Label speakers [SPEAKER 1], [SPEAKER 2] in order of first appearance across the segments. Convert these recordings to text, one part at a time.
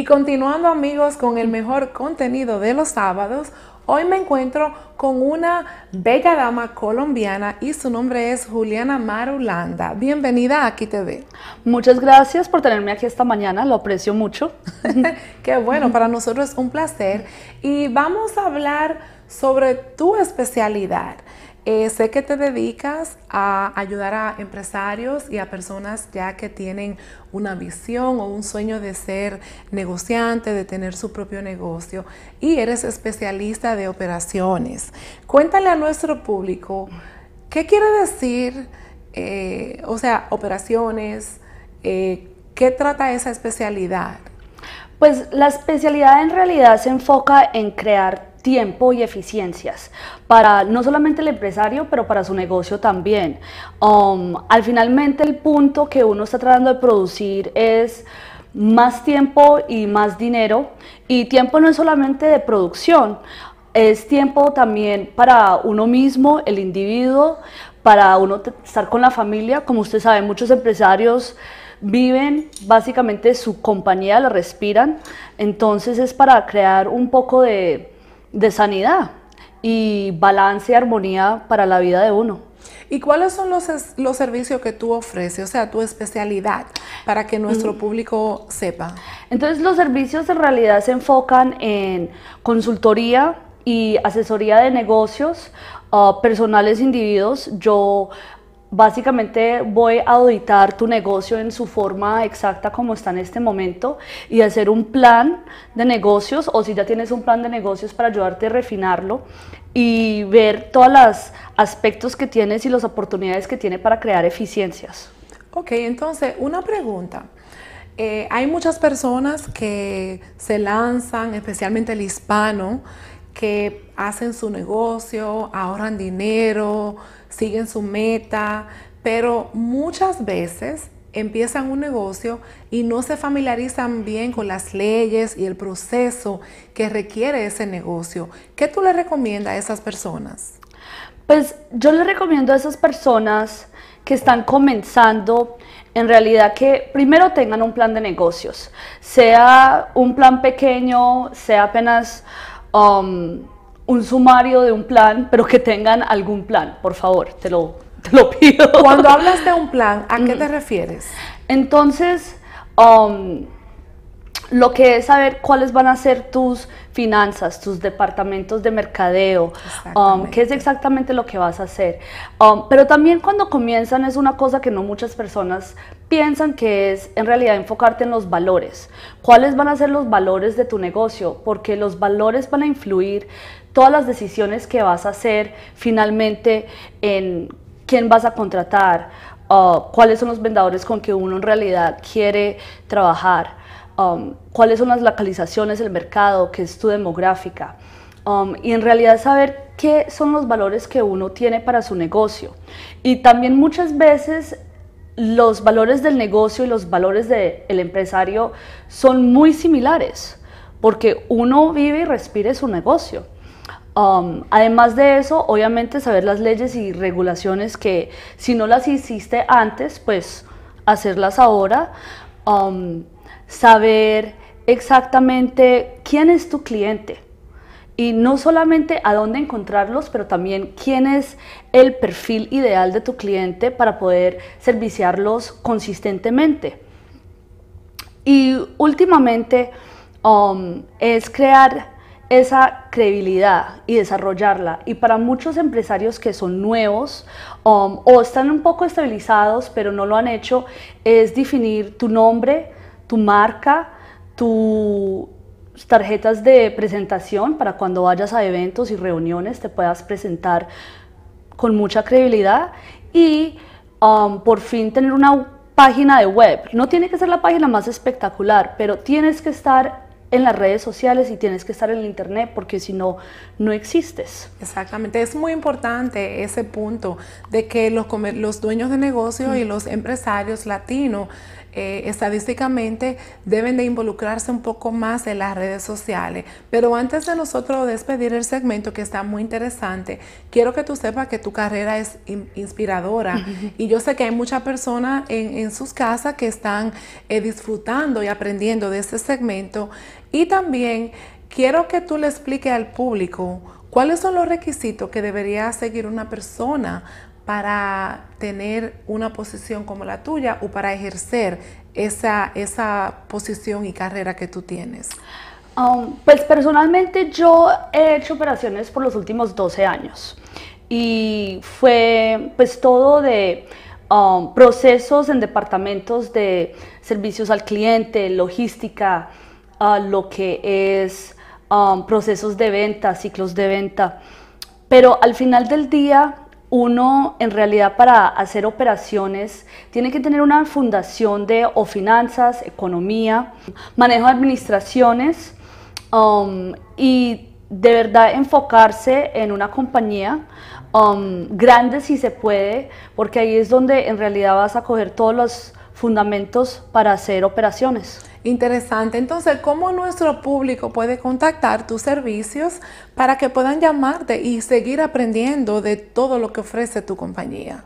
[SPEAKER 1] Y continuando amigos con el mejor contenido de los sábados, hoy me encuentro con una bella dama colombiana y su nombre es Juliana Marulanda. Bienvenida a Aquí TV. Muchas gracias por tenerme aquí esta mañana, lo aprecio mucho. Qué bueno, para nosotros es un placer. Y vamos a hablar sobre tu especialidad. Eh, sé que te dedicas a ayudar a empresarios y a personas ya que tienen una visión o un sueño de ser negociante, de tener su propio negocio y eres especialista de operaciones. Cuéntale a nuestro público qué quiere decir, eh, o sea,
[SPEAKER 2] operaciones, eh, qué trata esa especialidad. Pues la especialidad en realidad se enfoca en crear tiempo y eficiencias para no solamente el empresario, pero para su negocio también. Um, al finalmente el punto que uno está tratando de producir es más tiempo y más dinero. Y tiempo no es solamente de producción, es tiempo también para uno mismo, el individuo, para uno estar con la familia. Como usted sabe, muchos empresarios viven básicamente su compañía, la respiran. Entonces es para crear un poco de de sanidad y balance y armonía para la vida de uno.
[SPEAKER 1] ¿Y cuáles son los,
[SPEAKER 2] los servicios que tú ofreces, o sea, tu especialidad, para que nuestro mm. público sepa? Entonces, los servicios en realidad se enfocan en consultoría y asesoría de negocios, ah, personales individuos. Yo básicamente voy a auditar tu negocio en su forma exacta como está en este momento y hacer un plan de negocios o si ya tienes un plan de negocios para ayudarte a refinarlo y ver todos los aspectos que tienes y las oportunidades que tiene para crear eficiencias.
[SPEAKER 1] Ok, entonces una pregunta. Eh, hay muchas personas que se lanzan, especialmente el hispano, que hacen su negocio, ahorran dinero, siguen su meta, pero muchas veces empiezan un negocio y no se familiarizan bien con las leyes y el proceso que requiere ese negocio. ¿Qué tú le recomiendas a esas personas?
[SPEAKER 2] Pues yo le recomiendo a esas personas que están comenzando, en realidad que primero tengan un plan de negocios, sea un plan pequeño, sea apenas Um, un sumario de un plan, pero que tengan algún plan, por favor, te lo, lo pido. Cuando hablas de un plan, ¿a qué te refieres? Entonces, um, lo que es saber cuáles van a ser tus finanzas, tus departamentos de mercadeo, um, qué es exactamente lo que vas a hacer. pero también cuando comienzan es una cosa que no muchas personas piensan que es en realidad enfocarte en los valores. ¿Cuáles van a ser los valores de tu negocio? Porque los valores van a influir todas las decisiones que vas a hacer finalmente en quién vas a contratar, uh, cuáles son los vendedores con que uno en realidad quiere trabajar, um, cuáles son las localizaciones del mercado, qué es tu demográfica. Um, y en realidad saber qué son los valores que uno tiene para su negocio. Y también muchas veces los valores del negocio y los valores del empresario son muy similares, porque uno vive y respira su negocio. Um, además de eso, obviamente saber las leyes y regulaciones que si no las hiciste antes, pues hacerlas ahora. Um, saber exactamente quién es tu cliente y no solamente a dónde encontrarlos, pero también quién es el perfil ideal de tu cliente para poder serviciarlos consistentemente. Y últimamente um, es crear esa credibilidad y desarrollarla. Y para muchos empresarios que son nuevos um, o están un poco estabilizados, pero no lo han hecho, es definir tu nombre, tu marca, tu pues, tarjetas de presentación para cuando vayas a eventos y reuniones te puedas presentar con mucha credibilidad y um, por fin tener una página de web. No tiene que ser la página más espectacular, pero tienes que estar en las redes sociales y tienes que estar en el internet porque si no, no existes. Exactamente, es
[SPEAKER 1] muy importante ese punto de que los, los dueños de negocios y los empresarios latinos eh, estadísticamente deben de involucrarse un poco más en las redes sociales. Pero antes de nosotros despedir el segmento que está muy interesante, quiero que tú sepas que tu carrera es inspiradora y yo sé que hay muchas personas en, sus casas que están eh, disfrutando y aprendiendo de este segmento y también quiero que tú le expliques al público cuáles son los requisitos que debería seguir una persona para tener una posición como la tuya o para ejercer esa, esa posición y carrera que tú tienes?
[SPEAKER 2] Um, pues personalmente yo he hecho operaciones por los últimos 12 años y fue pues todo de um, procesos en departamentos de servicios al cliente, logística, lo que es um, procesos de venta, ciclos de venta. Pero al final del día uno en realidad para hacer operaciones tiene que tener una fundación de o finanzas, economía, manejo de administraciones um, y de verdad enfocarse en una compañía um, grande si se puede, porque ahí es donde en realidad vas a coger todos los fundamentos para hacer operaciones. Interesante. Entonces, ¿cómo nuestro
[SPEAKER 1] público puede contactar tus servicios para que puedan llamarte y seguir aprendiendo de todo lo que ofrece tu compañía?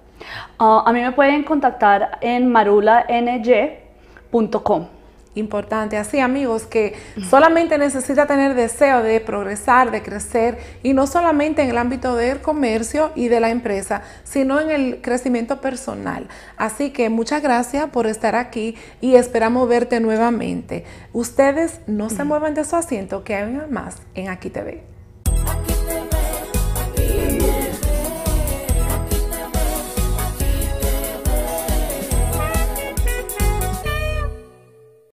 [SPEAKER 1] Ah, a mí me pueden contactar en marulany.com importante. Así amigos que solamente necesita tener deseo de progresar, de crecer y no solamente en el ámbito del comercio y de la empresa, sino en el crecimiento personal. Así que muchas gracias por estar aquí y esperamos verte nuevamente. Ustedes no se muevan de su asiento que hay más en Aquí TV.